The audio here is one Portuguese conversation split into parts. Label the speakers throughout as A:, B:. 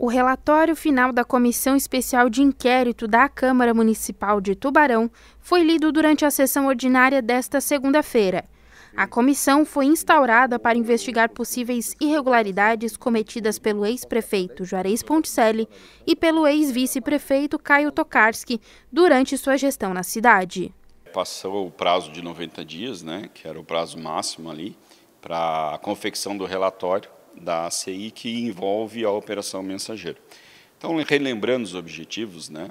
A: O relatório final da Comissão Especial de Inquérito da Câmara Municipal de Tubarão foi lido durante a sessão ordinária desta segunda-feira. A comissão foi instaurada para investigar possíveis irregularidades cometidas pelo ex-prefeito Juarez Ponticelli e pelo ex-vice-prefeito Caio Tokarski durante sua gestão na cidade.
B: Passou o prazo de 90 dias, né, que era o prazo máximo ali, para a confecção do relatório da ACI que envolve a operação mensageiro. Então, relembrando os objetivos, né,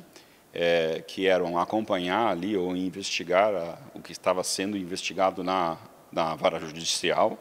B: é, que eram acompanhar ali ou investigar a, o que estava sendo investigado na, na vara judicial,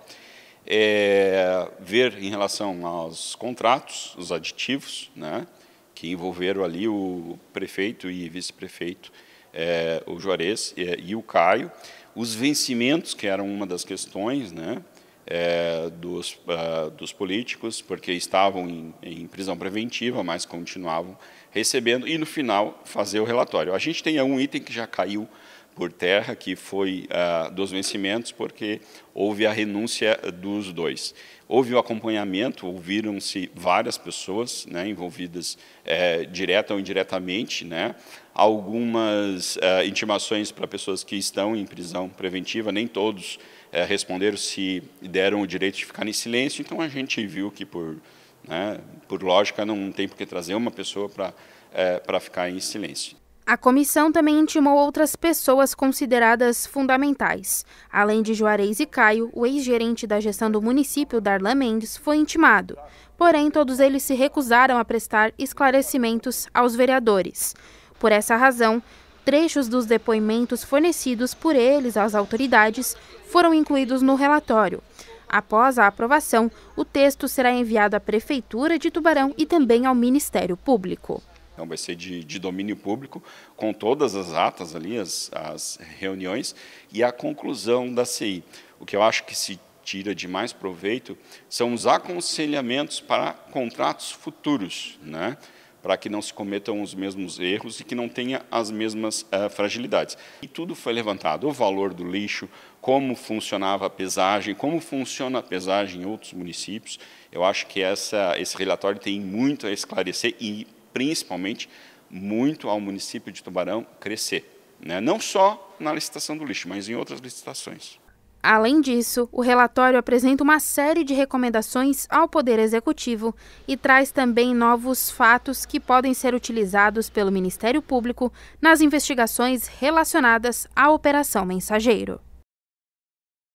B: é, ver em relação aos contratos, os aditivos, né, que envolveram ali o prefeito e vice-prefeito, é, o Juarez e, é, e o Caio, os vencimentos, que eram uma das questões, né, é, dos, uh, dos, políticos, porque estavam em, em, prisão preventiva, mas continuavam recebendo, e no final fazer o relatório. A gente tem um item que já caiu por terra, que foi ah, dos vencimentos, porque houve a renúncia dos dois. Houve o acompanhamento, ouviram-se várias pessoas né, envolvidas é, direta ou indiretamente, né, algumas é, intimações para pessoas que estão em prisão preventiva, nem todos é, responderam se deram o direito de ficar em silêncio, então a gente viu que, por, né, por lógica, não tem por que trazer uma pessoa para é, ficar em silêncio.
A: A comissão também intimou outras pessoas consideradas fundamentais. Além de Juarez e Caio, o ex-gerente da gestão do município, Darlan Mendes, foi intimado. Porém, todos eles se recusaram a prestar esclarecimentos aos vereadores. Por essa razão, trechos dos depoimentos fornecidos por eles às autoridades foram incluídos no relatório. Após a aprovação, o texto será enviado à Prefeitura de Tubarão e também ao Ministério Público.
B: Então, vai ser de, de domínio público, com todas as atas ali, as, as reuniões, e a conclusão da CI. O que eu acho que se tira de mais proveito são os aconselhamentos para contratos futuros, né? para que não se cometam os mesmos erros e que não tenha as mesmas uh, fragilidades. E tudo foi levantado: o valor do lixo, como funcionava a pesagem, como funciona a pesagem em outros municípios. Eu acho que essa, esse relatório tem muito a esclarecer e principalmente, muito ao município de Tubarão crescer. Né? Não só na licitação do lixo, mas em outras licitações.
A: Além disso, o relatório apresenta uma série de recomendações ao Poder Executivo e traz também novos fatos que podem ser utilizados pelo Ministério Público nas investigações relacionadas à Operação Mensageiro.